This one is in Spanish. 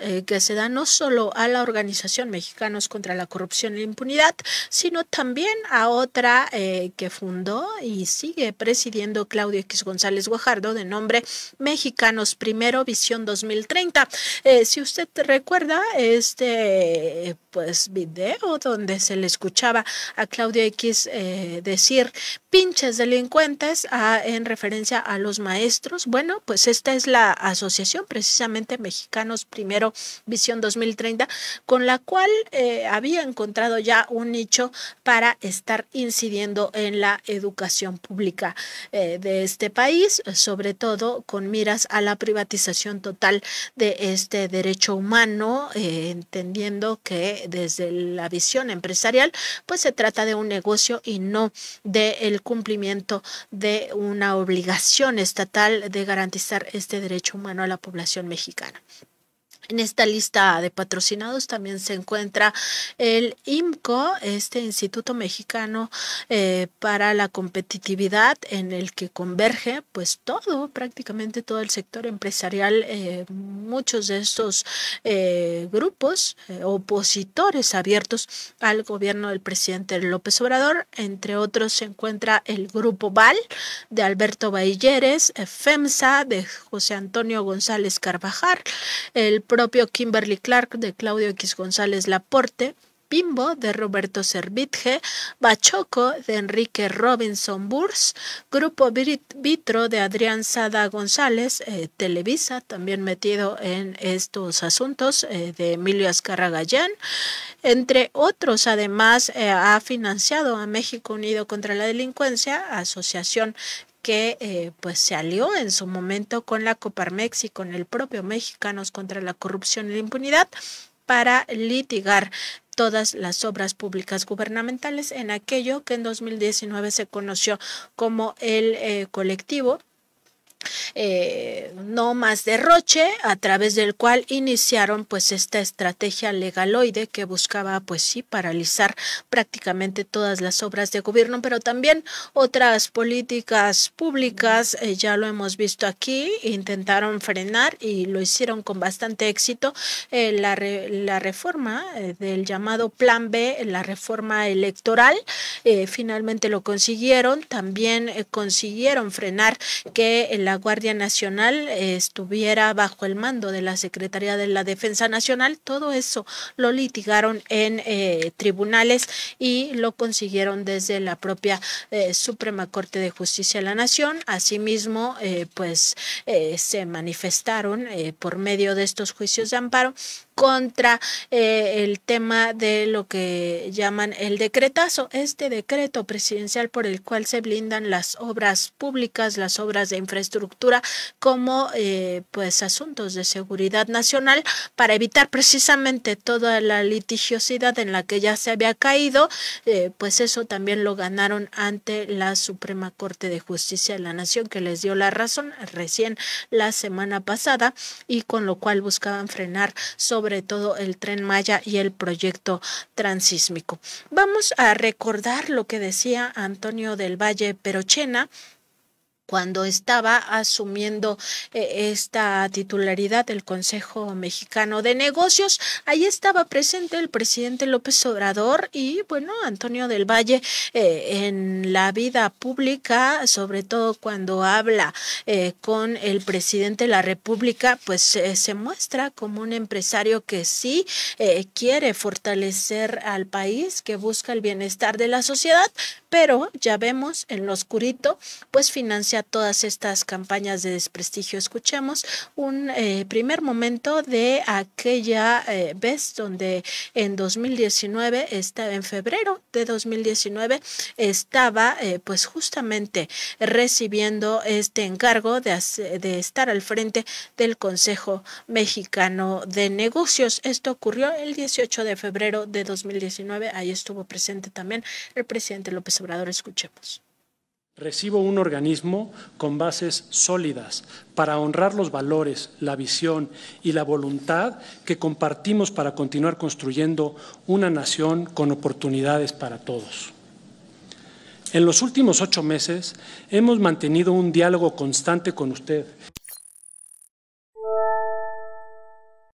Eh, que se da no solo a la Organización Mexicanos contra la Corrupción e Impunidad, sino también a otra eh, que fundó y sigue presidiendo Claudio X González Guajardo de nombre Mexicanos Primero Visión 2030. Eh, si usted recuerda, este pues video donde se le escuchaba a Claudio X eh, decir pinches delincuentes ah, en referencia a los maestros. Bueno, pues esta es la asociación precisamente Mexicanos Primero Visión 2030 con la cual eh, había encontrado ya un nicho para estar incidiendo en la educación pública eh, de este país, sobre todo con miras a la privatización total de este derecho humano, entendiendo que desde la visión empresarial, pues se trata de un negocio y no del el cumplimiento de una obligación estatal de garantizar este derecho humano a la población mexicana. En esta lista de patrocinados también se encuentra el IMCO, este Instituto Mexicano eh, para la Competitividad, en el que converge pues todo, prácticamente todo el sector empresarial, eh, muchos de estos eh, grupos opositores abiertos al gobierno del presidente López Obrador. Entre otros se encuentra el Grupo VAL de Alberto Bailleres, FEMSA de José Antonio González Carvajal, el propio Kimberly Clark de Claudio X González Laporte, Pimbo de Roberto Servitje, Bachoco de Enrique Robinson Burs, Grupo Vitro de Adrián Sada González, eh, Televisa, también metido en estos asuntos eh, de Emilio Azcarra Gallán. Entre otros, además, eh, ha financiado a México Unido contra la Delincuencia, asociación que eh, pues se alió en su momento con la Coparmex y con el propio Mexicanos contra la Corrupción y la Impunidad para litigar todas las obras públicas gubernamentales en aquello que en 2019 se conoció como el eh, colectivo eh, no más derroche, a través del cual iniciaron pues esta estrategia legaloide que buscaba pues sí paralizar prácticamente todas las obras de gobierno, pero también otras políticas públicas, eh, ya lo hemos visto aquí, intentaron frenar y lo hicieron con bastante éxito eh, la, la, reforma del llamado Plan B, la reforma electoral, finalmente lo consiguieron, también consiguieron frenar que la Guardia Nacional estuviera bajo el mando de la Secretaría de la Defensa Nacional. Todo eso lo litigaron en eh, tribunales y lo consiguieron desde la propia eh, Suprema Corte de Justicia de la Nación. Asimismo, eh, pues se manifestaron por medio de estos juicios de amparo contra el tema de lo que llaman el decretazo, este decreto presidencial por el cual se blindan las obras públicas, las obras de infraestructura como eh, pues asuntos de seguridad nacional para evitar precisamente toda la litigiosidad en la que ya se había caído, eh, pues eso también lo ganaron ante la Suprema Corte de Justicia de la Nación que les dio la razón recién la semana pasada y con lo cual buscaban frenar sobre todo el tren Maya y el proyecto transísmico. Vamos a recordar lo que decía Antonio del Valle Perochena cuando estaba asumiendo eh, esta titularidad del Consejo Mexicano de Negocios. Ahí estaba presente el presidente López Obrador y, bueno, Antonio del Valle eh, en la vida pública, sobre todo cuando habla eh, con el presidente de la República, pues se muestra como un empresario que sí quiere fortalecer al país, que busca el bienestar de la sociedad, pero ya vemos en lo oscurito, pues financiar a todas estas campañas de desprestigio. Escuchemos un eh, primer momento de aquella eh, vez donde en 2019, está, en febrero de 2019, estaba eh, pues justamente recibiendo este encargo de, de estar al frente del Consejo Mexicano de Negocios. Esto ocurrió el 18 de febrero de 2019. Ahí estuvo presente también el presidente López Obrador. Escuchemos. Recibo un organismo con bases sólidas para honrar los valores, la visión y la voluntad que compartimos para continuar construyendo una nación con oportunidades para todos. En los últimos ocho meses hemos mantenido un diálogo constante con usted